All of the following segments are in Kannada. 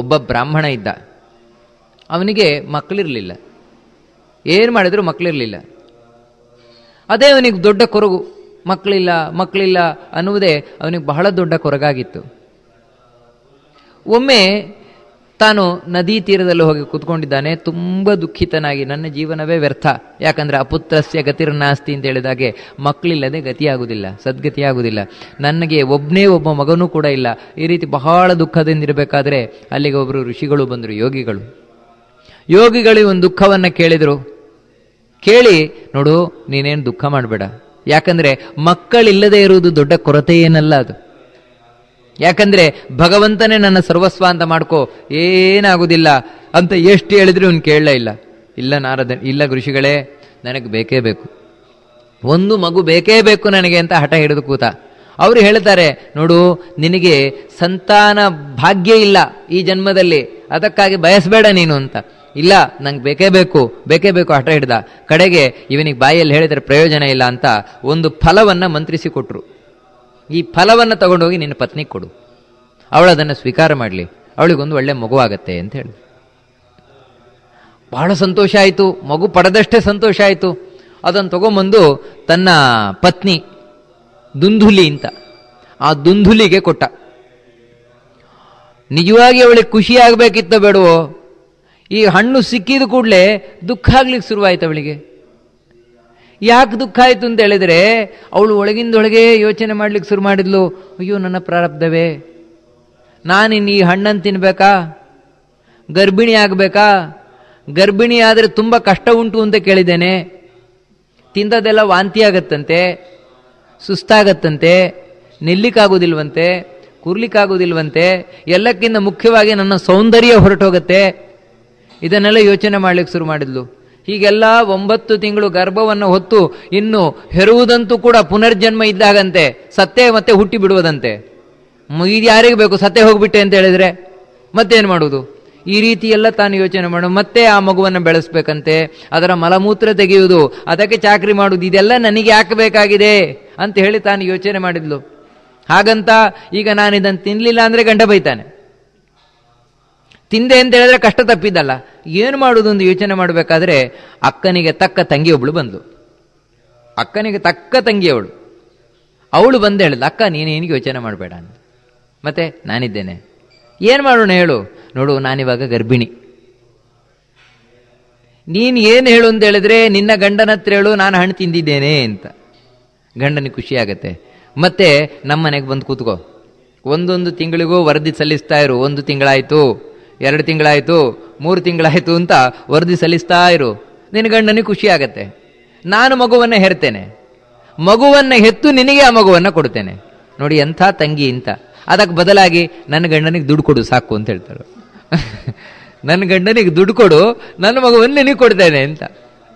ಒಬ್ಬ ಬ್ರಾಹ್ಮಣ ಇದ್ದ ಅವನಿಗೆ ಮಕ್ಕಳಿರಲಿಲ್ಲ ಏನು ಮಾಡಿದರೂ ಮಕ್ಕಳಿರಲಿಲ್ಲ ಅದೇ ಅವನಿಗೆ ದೊಡ್ಡ ಕೊರಗು ಮಕ್ಕಳಿಲ್ಲ ಮಕ್ಕಳಿಲ್ಲ ಅನ್ನುವುದೇ ಅವನಿಗೆ ಬಹಳ ದೊಡ್ಡ ಕೊರಗಾಗಿತ್ತು ಒಮ್ಮೆ ತಾನು ನದಿ ತೀರದಲ್ಲಿ ಹೋಗಿ ಕೂತ್ಕೊಂಡಿದ್ದಾನೆ ತುಂಬ ದುಃಖಿತನಾಗಿ ನನ್ನ ಜೀವನವೇ ವ್ಯರ್ಥ ಯಾಕಂದರೆ ಅಪುತ್ರಸ್ಯ ಗತಿರ್ನಾಸ್ತಿ ಅಂತ ಹೇಳಿದಾಗೆ ಮಕ್ಕಳಿಲ್ಲದೆ ಗತಿಯಾಗುವುದಿಲ್ಲ ಸದ್ಗತಿಯಾಗುವುದಿಲ್ಲ ನನಗೆ ಒಬ್ಬನೇ ಒಬ್ಬ ಮಗನೂ ಕೂಡ ಇಲ್ಲ ಈ ರೀತಿ ಬಹಳ ದುಃಖದಿಂದ ಇರಬೇಕಾದ್ರೆ ಅಲ್ಲಿಗೆ ಒಬ್ಬರು ಋಷಿಗಳು ಬಂದರು ಯೋಗಿಗಳು ಯೋಗಿಗಳು ಒಂದು ದುಃಖವನ್ನು ಕೇಳಿದರು ಕೇಳಿ ನೋಡು ನೀನೇನು ದುಃಖ ಮಾಡಬೇಡ ಯಾಕಂದರೆ ಮಕ್ಕಳಿಲ್ಲದೆ ಇರುವುದು ದೊಡ್ಡ ಕೊರತೆ ಏನಲ್ಲ ಅದು ಯಾಕಂದ್ರೆ ಭಗವಂತನೇ ನನ್ನ ಸರ್ವಸ್ವ ಅಂತ ಮಾಡ್ಕೋ ಏನಾಗುದಿಲ್ಲ ಅಂತ ಎಷ್ಟು ಹೇಳಿದ್ರು ಇವ್ನು ಕೇಳಲೇ ಇಲ್ಲ ಇಲ್ಲ ನಾರದ ಇಲ್ಲ ಋಷಿಗಳೇ ನನಗೆ ಬೇಕೇ ಬೇಕು ಒಂದು ಮಗು ಬೇಕೇ ಬೇಕು ನನಗೆ ಅಂತ ಹಠ ಹಿಡಿದು ಕೂತ ಅವರು ಹೇಳ್ತಾರೆ ನೋಡು ನಿನಗೆ ಸಂತಾನ ಭಾಗ್ಯ ಇಲ್ಲ ಈ ಜನ್ಮದಲ್ಲಿ ಅದಕ್ಕಾಗಿ ಬಯಸಬೇಡ ನೀನು ಅಂತ ಇಲ್ಲ ನಂಗೆ ಬೇಕೇ ಬೇಕು ಬೇಕೇ ಬೇಕು ಹಠ ಹಿಡ್ದ ಕಡೆಗೆ ಇವನಿಗೆ ಬಾಯಲ್ಲಿ ಹೇಳಿದರೆ ಪ್ರಯೋಜನ ಇಲ್ಲ ಅಂತ ಒಂದು ಫಲವನ್ನು ಮಂತ್ರಿಸಿಕೊಟ್ರು ಈ ಫಲವನ್ನು ತಗೊಂಡೋಗಿ ನಿನ್ನ ಪತ್ನಿ ಕೊಡು ಅವಳು ಅದನ್ನು ಸ್ವೀಕಾರ ಮಾಡಲಿ ಅವಳಿಗೊಂದು ಒಳ್ಳೆ ಮಗು ಆಗತ್ತೆ ಅಂತ ಹೇಳಿ ಬಹಳ ಸಂತೋಷ ಆಯಿತು ಮಗು ಪಡೆದಷ್ಟೇ ಸಂತೋಷ ಆಯಿತು ಅದನ್ನು ತಗೊಂಬಂದು ತನ್ನ ಪತ್ನಿ ದುಂಧುಲಿ ಅಂತ ಆ ದುಂದುಲಿಗೆ ಕೊಟ್ಟ ನಿಜವಾಗಿ ಅವಳಿಗೆ ಖುಷಿ ಆಗಬೇಕಿತ್ತ ಬೇಡವೋ ಈ ಹಣ್ಣು ಸಿಕ್ಕಿದ ಕೂಡಲೇ ದುಃಖ ಆಗ್ಲಿಕ್ಕೆ ಶುರುವಾಯಿತು ಅವಳಿಗೆ ಯಾಕೆ ದುಃಖ ಆಯಿತು ಅಂತ ಹೇಳಿದರೆ ಅವಳು ಒಳಗಿಂದೊಳಗೆ ಯೋಚನೆ ಮಾಡ್ಲಿಕ್ಕೆ ಶುರು ಮಾಡಿದ್ಲು ಅಯ್ಯೋ ನನ್ನ ಪ್ರಾರಬ್ಧವೇ ನಾನಿನ್ನು ಈ ಹಣ್ಣನ್ನು ತಿನ್ಬೇಕಾ ಗರ್ಭಿಣಿ ಆಗಬೇಕಾ ಗರ್ಭಿಣಿ ಆದರೆ ತುಂಬ ಕಷ್ಟ ಉಂಟು ಅಂತ ಕೇಳಿದ್ದೇನೆ ತಿಂದದೆಲ್ಲ ವಾಂತಿ ಆಗತ್ತಂತೆ ಸುಸ್ತಾಗತ್ತಂತೆ ನಿಲ್ಲಿಕ್ಕಾಗೋದಿಲ್ವಂತೆ ಕುರ್ಲಿಕ್ಕಾಗೋದಿಲ್ವಂತೆ ಎಲ್ಲಕ್ಕಿಂತ ಮುಖ್ಯವಾಗಿ ನನ್ನ ಸೌಂದರ್ಯ ಹೊರಟೋಗತ್ತೆ ಇದನ್ನೆಲ್ಲ ಯೋಚನೆ ಮಾಡ್ಲಿಕ್ಕೆ ಶುರು ಮಾಡಿದ್ಲು ಹೀಗೆಲ್ಲ ಒಂಬತ್ತು ತಿಂಗಳು ಗರ್ಭವನ್ನು ಹೊತ್ತು ಇನ್ನು ಹೆರುವುದಂತೂ ಕೂಡ ಪುನರ್ಜನ್ಮ ಇದ್ದಾಗಂತೆ ಸತ್ತೆ ಮತ್ತೆ ಹುಟ್ಟಿ ಬಿಡುವುದಂತೆ ಇದು ಯಾರಿಗೆ ಬೇಕು ಸತ್ತೆ ಹೋಗ್ಬಿಟ್ಟೆ ಅಂತ ಹೇಳಿದ್ರೆ ಮತ್ತೇನು ಮಾಡುವುದು ಈ ರೀತಿ ತಾನು ಯೋಚನೆ ಮಾಡು ಮತ್ತೆ ಆ ಮಗುವನ್ನು ಬೆಳೆಸ್ಬೇಕಂತೆ ಅದರ ಮಲಮೂತ್ರ ತೆಗೆಯುವುದು ಅದಕ್ಕೆ ಚಾಕ್ರಿ ಮಾಡುವುದು ಇದೆಲ್ಲ ನನಗೆ ಹಾಕಬೇಕಾಗಿದೆ ಬೇಕಾಗಿದೆ ಅಂತ ಹೇಳಿ ತಾನು ಯೋಚನೆ ಮಾಡಿದ್ಲು ಹಾಗಂತ ಈಗ ನಾನಿದನ್ನು ತಿನ್ನಲಿಲ್ಲ ಅಂದರೆ ಗಂಡ ಬೈತಾನೆ ತಿಂದೆ ಅಂತ ಹೇಳಿದ್ರೆ ಕಷ್ಟ ತಪ್ಪಿದ್ದಲ್ಲ ಏನು ಮಾಡೋದು ಒಂದು ಯೋಚನೆ ಮಾಡಬೇಕಾದ್ರೆ ಅಕ್ಕನಿಗೆ ತಕ್ಕ ತಂಗಿ ಒಬ್ಳು ಬಂದು ಅಕ್ಕನಿಗೆ ತಕ್ಕ ತಂಗಿ ಅವಳು ಬಂದು ಹೇಳಿದ ಅಕ್ಕ ನೀನೇನಿಗೆ ಯೋಚನೆ ಮಾಡಬೇಡ ಅಂತ ಮತ್ತೆ ನಾನಿದ್ದೇನೆ ಏನು ಮಾಡೋಣ ಹೇಳು ನೋಡು ನಾನಿವಾಗ ಗರ್ಭಿಣಿ ನೀನು ಏನು ಹೇಳು ಅಂತ ಹೇಳಿದ್ರೆ ನಿನ್ನ ಗಂಡನ ಹತ್ರ ಹೇಳು ನಾನು ಹಣ್ಣು ತಿಂದಿದ್ದೇನೆ ಅಂತ ಗಂಡನಿಗೆ ಖುಷಿಯಾಗತ್ತೆ ಮತ್ತೆ ನಮ್ಮನೆಗೆ ಬಂದು ಕೂತ್ಕೋ ಒಂದೊಂದು ತಿಂಗಳಿಗೂ ವರದಿ ಸಲ್ಲಿಸ್ತಾ ಇರು ಒಂದು ತಿಂಗಳಾಯಿತು ಎರಡು ತಿಂಗಳಾಯಿತು ಮೂರು ತಿಂಗಳಾಯಿತು ಅಂತ ವರದಿ ಸಲ್ಲಿಸ್ತಾ ಇರು ನಿನ್ನ ಗಂಡನಿಗೆ ಖುಷಿ ನಾನು ಮಗುವನ್ನು ಹೆರ್ತೇನೆ ಮಗುವನ್ನು ಹೆತ್ತು ನಿನಗೆ ಆ ಮಗುವನ್ನು ಕೊಡ್ತೇನೆ ನೋಡಿ ಎಂಥ ತಂಗಿ ಅಂತ ಅದಕ್ಕೆ ಬದಲಾಗಿ ನನ್ನ ಗಂಡನಿಗೆ ದುಡ್ಡು ಕೊಡು ಸಾಕು ಅಂತ ಹೇಳ್ತಾರೆ ನನ್ನ ಗಂಡನಿಗೆ ದುಡ್ಡು ಕೊಡು ನನ್ನ ಮಗುವನ್ನು ನಿನಗೆ ಕೊಡ್ತೇನೆ ಅಂತ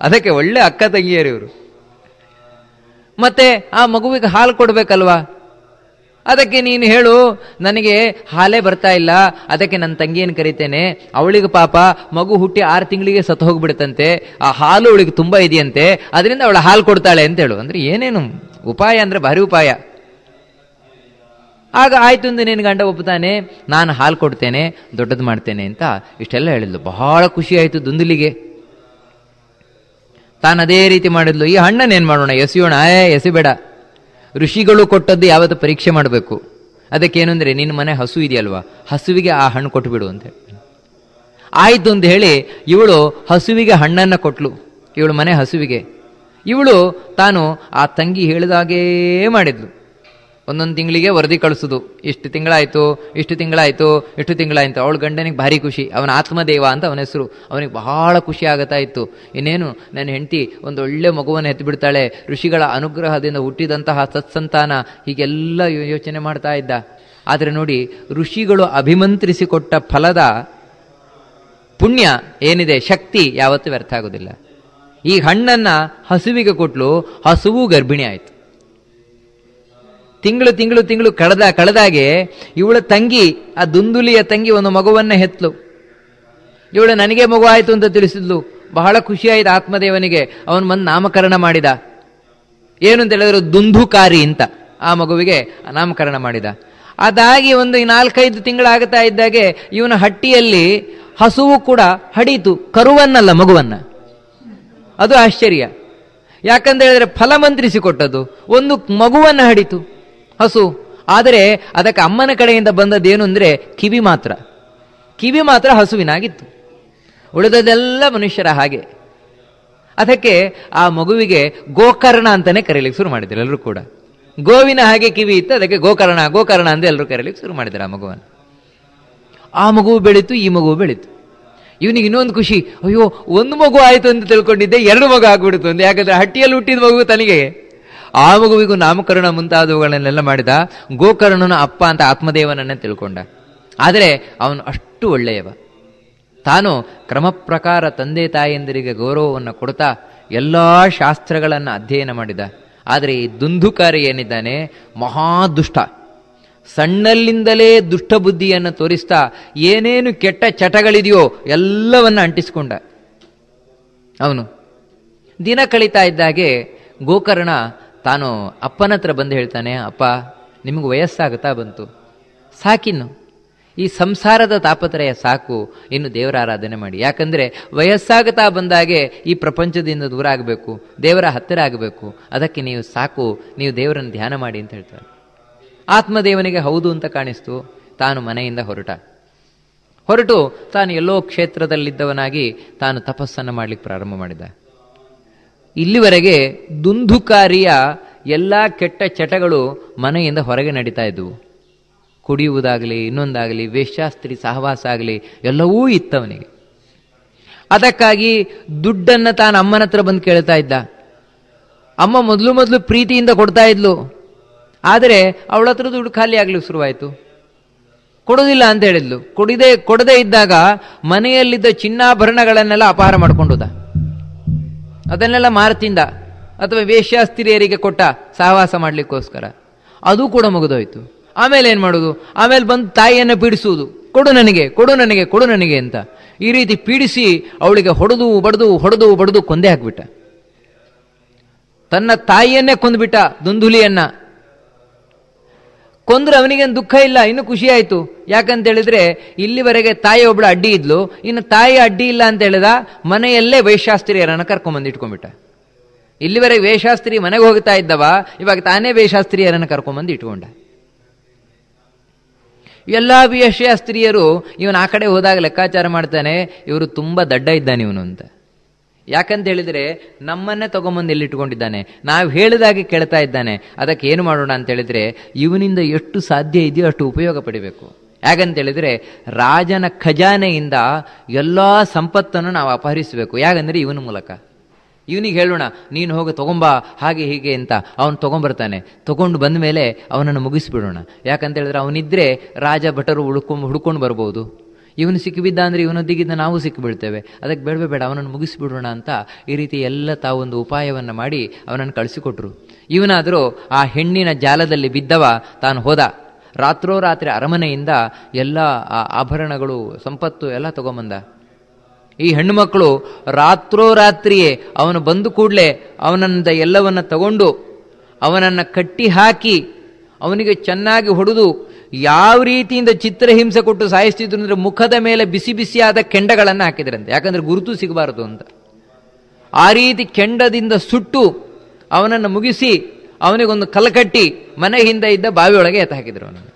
ಅದಕ್ಕೆ ಒಳ್ಳೆ ಅಕ್ಕ ತಂಗಿಯರು ಇವರು ಮತ್ತೆ ಆ ಮಗುವಿಗೆ ಹಾಲು ಕೊಡಬೇಕಲ್ವಾ ಅದಕ್ಕೆ ನೀನು ಹೇಳು ನನಗೆ ಹಾಲೇ ಬರ್ತಾ ಇಲ್ಲ ಅದಕ್ಕೆ ನನ್ನ ತಂಗಿಯನ್ನು ಕರಿತೇನೆ ಅವಳಿಗೆ ಪಾಪ ಮಗು ಹುಟ್ಟಿ ಆರು ತಿಂಗಳಿಗೆ ಸತ್ತು ಹೋಗ್ಬಿಡುತ್ತಂತೆ ಆ ಹಾಲು ಅವಳಿಗೆ ತುಂಬ ಇದೆಯಂತೆ ಅದರಿಂದ ಅವಳು ಹಾಲು ಕೊಡ್ತಾಳೆ ಅಂತ ಹೇಳು ಅಂದರೆ ಏನೇನು ಉಪಾಯ ಅಂದರೆ ಭಾರಿ ಉಪಾಯ ಆಗ ಆಯಿತು ಅಂದ್ರೆ ನಿನ್ನ ಗಂಡ ಒಪ್ಪುತ್ತಾನೆ ನಾನು ಹಾಲು ಕೊಡ್ತೇನೆ ದೊಡ್ಡದು ಮಾಡ್ತೇನೆ ಅಂತ ಇಷ್ಟೆಲ್ಲ ಹೇಳಿದ್ಲು ಬಹಳ ಖುಷಿ ಆಯಿತು ದುಂದುಲಿಗೆ ತಾನು ಅದೇ ರೀತಿ ಮಾಡಿದ್ಲು ಈ ಏನು ಮಾಡೋಣ ಎಸೆಯೋಣ ಏ ಎಸಿಬೇಡ ಋಷಿಗಳು ಕೊಟ್ಟದ್ದು ಯಾವತ್ತು ಪರೀಕ್ಷೆ ಮಾಡಬೇಕು ಅದಕ್ಕೇನು ಅಂದರೆ ನಿನ್ನ ಮನೆ ಹಸು ಇದೆಯಲ್ವಾ ಹಸುವಿಗೆ ಆ ಹಣ್ಣು ಕೊಟ್ಟುಬಿಡು ಅಂತ ಆಯಿತು ಅಂತ ಹೇಳಿ ಇವಳು ಹಸುವಿಗೆ ಹಣ್ಣನ್ನು ಕೊಟ್ಲು ಇವಳು ಮನೆ ಹಸುವಿಗೆ ಇವಳು ತಾನು ಆ ತಂಗಿ ಹೇಳಿದಾಗೇ ಮಾಡಿದ್ಲು ಒಂದೊಂದು ತಿಂಗಳಿಗೆ ವರದಿ ಕಳಿಸೋದು ಇಷ್ಟು ತಿಂಗಳಾಯಿತು ಇಷ್ಟು ತಿಂಗಳಾಯಿತು ಇಷ್ಟು ತಿಂಗಳಾಯಿತು ಅವಳ ಗಂಡನಿಗೆ ಭಾರಿ ಖುಷಿ ಅವನ ಆತ್ಮದೇವ ಅಂತ ಅವನ ಹೆಸರು ಅವನಿಗೆ ಬಹಳ ಖುಷಿ ಆಗುತ್ತಾ ಇತ್ತು ಇನ್ನೇನು ನನ್ನ ಹೆಂಡತಿ ಒಂದು ಒಳ್ಳೆ ಮಗುವನ್ನು ಎತ್ತಿಬಿಡ್ತಾಳೆ ಋಷಿಗಳ ಅನುಗ್ರಹದಿಂದ ಹುಟ್ಟಿದಂತಹ ಸತ್ಸಂತಾನ ಹೀಗೆಲ್ಲ ಯೋಚನೆ ಮಾಡ್ತಾ ಇದ್ದ ಆದರೆ ನೋಡಿ ಋಷಿಗಳು ಅಭಿಮಂತ್ರಿಸಿಕೊಟ್ಟ ಫಲದ ಪುಣ್ಯ ಏನಿದೆ ಶಕ್ತಿ ಯಾವತ್ತೂ ವ್ಯರ್ಥ ಆಗೋದಿಲ್ಲ ಈ ಹಣ್ಣನ್ನು ಹಸುವಿಗೆ ಕೊಟ್ಟಲು ಹಸುವು ಗರ್ಭಿಣಿ ಆಯಿತು ತಿಂಗಳು ತಿಂಗಳು ತಿಂಗಳು ಕಳೆದ ಕಳೆದಾಗೆ ಇವಳ ತಂಗಿ ಆ ದುಂದುಲಿಯ ತಂಗಿ ಒಂದು ಮಗುವನ್ನ ಹೆತ್ತಲು ಇವಳು ನನಗೆ ಮಗು ಆಯಿತು ಅಂತ ತಿಳಿಸಿದ್ಲು ಬಹಳ ಖುಷಿಯಾಯಿತು ಆತ್ಮದೇವನಿಗೆ ಅವನು ಬಂದು ನಾಮಕರಣ ಮಾಡಿದ ಏನು ಅಂತ ಹೇಳಿದ್ರು ದುಂಧುಕಾರಿ ಅಂತ ಆ ಮಗುವಿಗೆ ನಾಮಕರಣ ಮಾಡಿದ ಅದಾಗಿ ಒಂದು ನಾಲ್ಕೈದು ತಿಂಗಳಾಗುತ್ತಾ ಇದ್ದಾಗೆ ಇವನ ಹಟ್ಟಿಯಲ್ಲಿ ಹಸುವು ಕೂಡ ಹಡೀತು ಕರುವನ್ನಲ್ಲ ಮಗುವನ್ನು ಅದು ಆಶ್ಚರ್ಯ ಯಾಕಂತ ಹೇಳಿದ್ರೆ ಫಲ ಮಂತ್ರಿಸಿಕೊಟ್ಟದ್ದು ಒಂದು ಮಗುವನ್ನು ಹಡಿತು ಹಸು ಆದರೆ ಅದಕ್ಕೆ ಅಮ್ಮನ ಕಡೆಯಿಂದ ಬಂದದ್ದೇನು ಅಂದರೆ ಕಿವಿ ಮಾತ್ರ ಕಿವಿ ಮಾತ್ರ ಹಸುವಿನಾಗಿತ್ತು ಉಳಿದದೆಲ್ಲ ಮನುಷ್ಯರ ಹಾಗೆ ಅದಕ್ಕೆ ಆ ಮಗುವಿಗೆ ಗೋಕರ್ಣ ಅಂತಲೇ ಕರೀಲಿಕ್ಕೆ ಶುರು ಮಾಡಿದ್ರು ಎಲ್ಲರೂ ಕೂಡ ಗೋವಿನ ಹಾಗೆ ಕಿವಿ ಇತ್ತು ಅದಕ್ಕೆ ಗೋಕರ್ಣ ಗೋಕರ್ಣ ಅಂತ ಎಲ್ಲರೂ ಕರೀಲಿಕ್ಕೆ ಶುರು ಮಾಡಿದ್ರು ಆ ಮಗುವನ್ನು ಆ ಮಗುವು ಬೆಳೀತು ಈ ಮಗು ಬೆಳೀತು ಇವನಿಗೆ ಇನ್ನೊಂದು ಖುಷಿ ಅಯ್ಯೋ ಒಂದು ಮಗು ಆಯಿತು ಅಂತ ತಿಳ್ಕೊಂಡಿದ್ದೆ ಎರಡು ಮಗು ಆಗ್ಬಿಡ್ತು ಅಂತ ಯಾಕಂದ್ರೆ ಹಟ್ಟಿಯಲ್ಲಿ ಹುಟ್ಟಿದ ಮಗು ತನಗೆ ಆ ಮಗುವಿಗೂ ನಾಮಕರಣ ಮುಂತಾದವುಗಳನ್ನೆಲ್ಲ ಮಾಡಿದ ಗೋಕರ್ಣನ ಅಪ್ಪ ಅಂತ ಆತ್ಮದೇವನನ್ನೇ ತಿಳ್ಕೊಂಡ ಆದರೆ ಅವನು ಅಷ್ಟು ಒಳ್ಳೆಯವ ತಾನು ಕ್ರಮ ಪ್ರಕಾರ ತಂದೆ ತಾಯಿಯಂದಿರಿಗೆ ಗೌರವವನ್ನು ಕೊಡ್ತಾ ಎಲ್ಲ ಶಾಸ್ತ್ರಗಳನ್ನು ಅಧ್ಯಯನ ಮಾಡಿದ ಆದರೆ ಈ ದುಂದುಕಾರಿ ಏನಿದ್ದಾನೆ ದುಷ್ಟ ಸಣ್ಣಲ್ಲಿಂದಲೇ ದುಷ್ಟ ಬುದ್ಧಿಯನ್ನು ತೋರಿಸ್ತಾ ಏನೇನು ಕೆಟ್ಟ ಚಟಗಳಿದೆಯೋ ಎಲ್ಲವನ್ನು ಅಂಟಿಸಿಕೊಂಡ ಅವನು ದಿನ ಕಳೀತಾ ಇದ್ದಾಗೆ ಗೋಕರ್ಣ ತಾನು ಅಪ್ಪನ ಹತ್ರ ಬಂದು ಹೇಳ್ತಾನೆ ಅಪ್ಪ ನಿಮಗೆ ವಯಸ್ಸಾಗುತ್ತಾ ಬಂತು ಸಾಕಿನ್ನು ಈ ಸಂಸಾರದ ತಾಪತ್ರಯ ಸಾಕು ಇನ್ನು ದೇವರ ಆರಾಧನೆ ಮಾಡಿ ಯಾಕಂದರೆ ವಯಸ್ಸಾಗುತ್ತಾ ಬಂದಾಗೆ ಈ ಪ್ರಪಂಚದಿಂದ ದೂರ ಆಗಬೇಕು ದೇವರ ಹತ್ತಿರ ಆಗಬೇಕು ಅದಕ್ಕೆ ನೀವು ಸಾಕು ನೀವು ದೇವರನ್ನು ಧ್ಯಾನ ಮಾಡಿ ಅಂತ ಹೇಳ್ತಾರೆ ಆತ್ಮದೇವನಿಗೆ ಹೌದು ಅಂತ ಕಾಣಿಸ್ತು ತಾನು ಮನೆಯಿಂದ ಹೊರಟ ಹೊರಟು ತಾನು ಎಲ್ಲೋ ಕ್ಷೇತ್ರದಲ್ಲಿದ್ದವನಾಗಿ ತಾನು ತಪಸ್ಸನ್ನು ಮಾಡಲಿಕ್ಕೆ ಪ್ರಾರಂಭ ಮಾಡಿದ ಇಲ್ಲಿವರೆಗೆ ದುಂಧುಕಾರಿಯ ಎಲ್ಲ ಕೆಟ್ಟ ಚಟಗಳು ಮನೆಯಿಂದ ಹೊರಗೆ ನಡೀತಾ ಇದ್ದವು ಕುಡಿಯುವುದಾಗಲಿ ಇನ್ನೊಂದಾಗಲಿ ವೇಷಾಸ್ತ್ರಿ ಸಹವಾಸ ಆಗಲಿ ಎಲ್ಲವೂ ಇತ್ತವನಿಗೆ ಅದಕ್ಕಾಗಿ ದುಡ್ಡನ್ನು ತಾನು ಅಮ್ಮನ ಹತ್ರ ಬಂದು ಕೇಳ್ತಾ ಇದ್ದ ಅಮ್ಮ ಮೊದಲು ಮೊದಲು ಪ್ರೀತಿಯಿಂದ ಕೊಡ್ತಾ ಇದ್ಲು ಆದರೆ ಅವಳ ಹತ್ರ ದುಡ್ಡು ಖಾಲಿ ಆಗ್ಲಿಕ್ಕೆ ಶುರುವಾಯಿತು ಕೊಡೋದಿಲ್ಲ ಅಂತ ಹೇಳಿದ್ಲು ಕೊಡದೆ ಕೊಡದೇ ಇದ್ದಾಗ ಮನೆಯಲ್ಲಿದ್ದ ಚಿನ್ನಾಭರಣಗಳನ್ನೆಲ್ಲ ಅಪಹಾರ ಮಾಡ್ಕೊಂಡುದ ಅದನ್ನೆಲ್ಲ ಮಾರುತಿಂದ ಅಥವಾ ವೇಶ್ಯಾಸ್ತ್ರೀಯರಿಗೆ ಕೊಟ್ಟ ಸಹವಾಸ ಮಾಡಲಿಕ್ಕೋಸ್ಕರ ಅದು ಕೂಡ ಮುಗಿದೋಯ್ತು ಆಮೇಲೆ ಏನು ಮಾಡೋದು ಆಮೇಲೆ ಬಂದು ತಾಯಿಯನ್ನು ಪೀಡಿಸುವುದು ಕೊಡು ನನಗೆ ಕೊಡು ನನಗೆ ಕೊಡು ನನಗೆ ಅಂತ ಈ ರೀತಿ ಪೀಡಿಸಿ ಅವಳಿಗೆ ಹೊಡೆದು ಬಡದು ಹೊಡೆದು ಬಡದು ಕೊಂದೇ ಹಾಕ್ಬಿಟ್ಟ ತನ್ನ ತಾಯಿಯನ್ನೇ ಕೊಂದುಬಿಟ್ಟ ದುಂದುಲಿಯನ್ನ ಕೊಂದ್ರೆ ಅವನಿಗೇನು ದುಃಖ ಇಲ್ಲ ಇನ್ನು ಖುಷಿ ಆಯಿತು ಯಾಕಂತ ಹೇಳಿದ್ರೆ ಇಲ್ಲಿವರೆಗೆ ತಾಯಿ ಒಬ್ಳು ಅಡ್ಡಿ ಇದ್ಲು ಇನ್ನು ತಾಯಿ ಅಡ್ಡಿ ಇಲ್ಲ ಅಂತ ಹೇಳಿದ ಮನೆಯಲ್ಲೇ ವೈಶಾಸ್ತ್ರೀಯರನ್ನು ಕರ್ಕೊಂಬಂದಿಟ್ಕೊಂಡ್ಬಿಟ್ಟ ಇಲ್ಲಿವರೆಗೆ ವೇಷಾಸ್ತ್ರಿ ಮನೆಗೆ ಹೋಗ್ತಾ ಇದ್ದವ ಇವಾಗ ತಾನೇ ವೇಷಾಸ್ತ್ರೀಯರನ್ನು ಕರ್ಕೊಂಬಂದು ಇಟ್ಕೊಂಡ ಎಲ್ಲ ವೇಷಾಸ್ತ್ರೀಯರು ಇವನು ಆ ಕಡೆ ಹೋದಾಗ ಲೆಕ್ಕಾಚಾರ ಮಾಡ್ತಾನೆ ಇವರು ತುಂಬ ದಡ್ಡ ಇದ್ದಾನೆ ಇವನು ಅಂತ ಯಾಕಂತ ಹೇಳಿದರೆ ನಮ್ಮನ್ನೇ ತಗೊಂಬಂದು ಇಲ್ಲಿಟ್ಕೊಂಡಿದ್ದಾನೆ ನಾವು ಹೇಳಿದಾಗೆ ಕೇಳ್ತಾ ಇದ್ದಾನೆ ಅದಕ್ಕೆ ಏನು ಮಾಡೋಣ ಅಂತ ಇವನಿಂದ ಎಷ್ಟು ಸಾಧ್ಯ ಇದೆಯೋ ಅಷ್ಟು ಉಪಯೋಗ ಪಡಿಬೇಕು ಯಾಕಂತೇಳಿದರೆ ರಾಜನ ಖಜಾನೆಯಿಂದ ಎಲ್ಲ ಸಂಪತ್ತನ್ನು ನಾವು ಅಪಹರಿಸಬೇಕು ಯಾಕಂದರೆ ಇವನ ಮೂಲಕ ಇವನಿಗೆ ಹೇಳೋಣ ನೀನು ಹೋಗಿ ತೊಗೊಂಬ ಹಾಗೆ ಹೀಗೆ ಅಂತ ಅವನು ತೊಗೊಂಬರ್ತಾನೆ ತೊಗೊಂಡು ಬಂದ ಮೇಲೆ ಅವನನ್ನು ಮುಗಿಸಿಬಿಡೋಣ ಯಾಕಂತ ಹೇಳಿದ್ರೆ ಅವನಿದ್ದರೆ ರಾಜ ಭಟರು ಹುಡ್ಕೊಂಡು ಹುಡ್ಕೊಂಡು ಬರ್ಬೋದು ಇವನು ಸಿಕ್ಕಿಬಿದ್ದ ಅಂದರೆ ಇವನೊದ್ದಿಗಿದ್ದ ನಾವು ಸಿಕ್ಕಿಬಿಡ್ತೇವೆ ಅದಕ್ಕೆ ಬೇಡ ಬೇಡ ಅವನನ್ನು ಮುಗಿಸಿಬಿಡೋಣ ಅಂತ ಈ ರೀತಿ ಎಲ್ಲ ತಾವೊಂದು ಉಪಾಯವನ್ನು ಮಾಡಿ ಅವನನ್ನು ಕಳಿಸಿಕೊಟ್ರು ಇವನಾದರೂ ಆ ಹೆಣ್ಣಿನ ಜಾಲದಲ್ಲಿ ಬಿದ್ದವ ತಾನು ಹೋದ ರಾತ್ರೋರಾತ್ರಿ ಅರಮನೆಯಿಂದ ಎಲ್ಲ ಆಭರಣಗಳು ಸಂಪತ್ತು ಎಲ್ಲ ತಗೊಂಬಂದ ಈ ಹೆಣ್ಣು ಮಕ್ಕಳು ರಾತ್ರೋರಾತ್ರಿಯೇ ಅವನು ಬಂದು ಕೂಡಲೇ ಅವನಂದ ಎಲ್ಲವನ್ನು ತಗೊಂಡು ಅವನನ್ನು ಕಟ್ಟಿ ಹಾಕಿ ಅವನಿಗೆ ಚೆನ್ನಾಗಿ ಹೊಡೆದು ಯಾವ ರೀತಿಯಿಂದ ಚಿತ್ರಹಿಂಸೆ ಕೊಟ್ಟು ಸಾಯಿಸ್ತಿದ್ರು ಅಂದರೆ ಮುಖದ ಮೇಲೆ ಬಿಸಿ ಬಿಸಿಯಾದ ಕೆಂಡಗಳನ್ನು ಹಾಕಿದ್ರಂತೆ ಯಾಕಂದ್ರೆ ಗುರುತು ಸಿಗಬಾರದು ಅಂತ ಆ ರೀತಿ ಕೆಂಡದಿಂದ ಸುಟ್ಟು ಅವನನ್ನು ಮುಗಿಸಿ ಅವನಿಗೊಂದು ಕಲಕಟ್ಟಿ ಮನೆ ಹಿಂದೆ ಇದ್ದ ಬಾವಿಯೊಳಗೆ ಎತ್ತ ಹಾಕಿದ್ರು ಅವನನ್ನು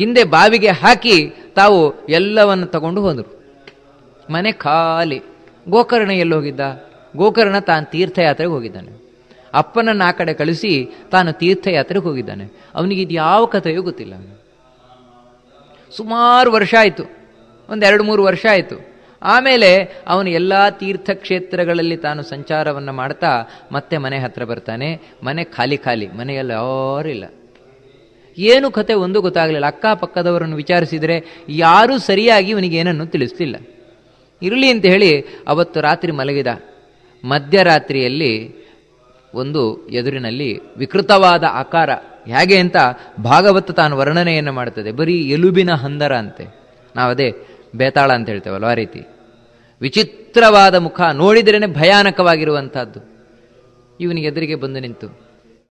ಹಿಂದೆ ಬಾವಿಗೆ ಹಾಕಿ ತಾವು ಎಲ್ಲವನ್ನು ತಗೊಂಡು ಹೋದರು ಮನೆ ಖಾಲಿ ಗೋಕರ್ಣ ಎಲ್ಲಿ ಹೋಗಿದ್ದ ಗೋಕರ್ಣ ತಾನು ತೀರ್ಥಯಾತ್ರೆಗೆ ಹೋಗಿದ್ದಾನೆ ಅಪ್ಪನನ್ನು ಆ ಕಡೆ ಕಳಿಸಿ ತಾನು ತೀರ್ಥಯಾತ್ರೆಗೆ ಹೋಗಿದ್ದಾನೆ ಅವನಿಗೆ ಇದು ಯಾವ ಕಥೆಯೂ ಗೊತ್ತಿಲ್ಲ ಸುಮಾರು ವರ್ಷ ಆಯಿತು ಒಂದು ಎರಡು ಮೂರು ವರ್ಷ ಆಯಿತು ಆಮೇಲೆ ಅವನು ಎಲ್ಲ ತೀರ್ಥಕ್ಷೇತ್ರಗಳಲ್ಲಿ ತಾನು ಸಂಚಾರವನ್ನು ಮಾಡ್ತಾ ಮತ್ತೆ ಮನೆ ಹತ್ರ ಬರ್ತಾನೆ ಮನೆ ಖಾಲಿ ಖಾಲಿ ಮನೆಯಲ್ಲಿ ಯಾರಿಲ್ಲ ಇಲ್ಲ ಏನು ಕತೆ ಒಂದು ಗೊತ್ತಾಗಲಿಲ್ಲ ಅಕ್ಕಪಕ್ಕದವರನ್ನು ವಿಚಾರಿಸಿದರೆ ಯಾರೂ ಸರಿಯಾಗಿ ಏನನ್ನು ತಿಳಿಸ್ತಿಲ್ಲ ಇರಲಿ ಅಂತ ಹೇಳಿ ಅವತ್ತು ರಾತ್ರಿ ಮಲಗಿದ ಮಧ್ಯರಾತ್ರಿಯಲ್ಲಿ ಒಂದು ಎದುರಿನಲ್ಲಿ ವಿಕೃತವಾದ ಆಕಾರ ಹೇಗೆ ಅಂತ ಭಾಗವತ ತಾನು ವರ್ಣನೆಯನ್ನು ಮಾಡ್ತದೆ ಬರೀ ಎಲುಬಿನ ಹಂದರ ಅಂತೆ ಅದೇ ಬೇತಾಳ ಅಂತ ಹೇಳ್ತೇವಲ್ಲ ಆ ರೀತಿ ವಿಚಿತ್ರವಾದ ಮುಖ ನೋಡಿದ್ರೇ ಭಯಾನಕವಾಗಿರುವಂಥದ್ದು ಇವನಿಗೆ ಎದುರಿಗೆ ಬಂದು ನಿಂತು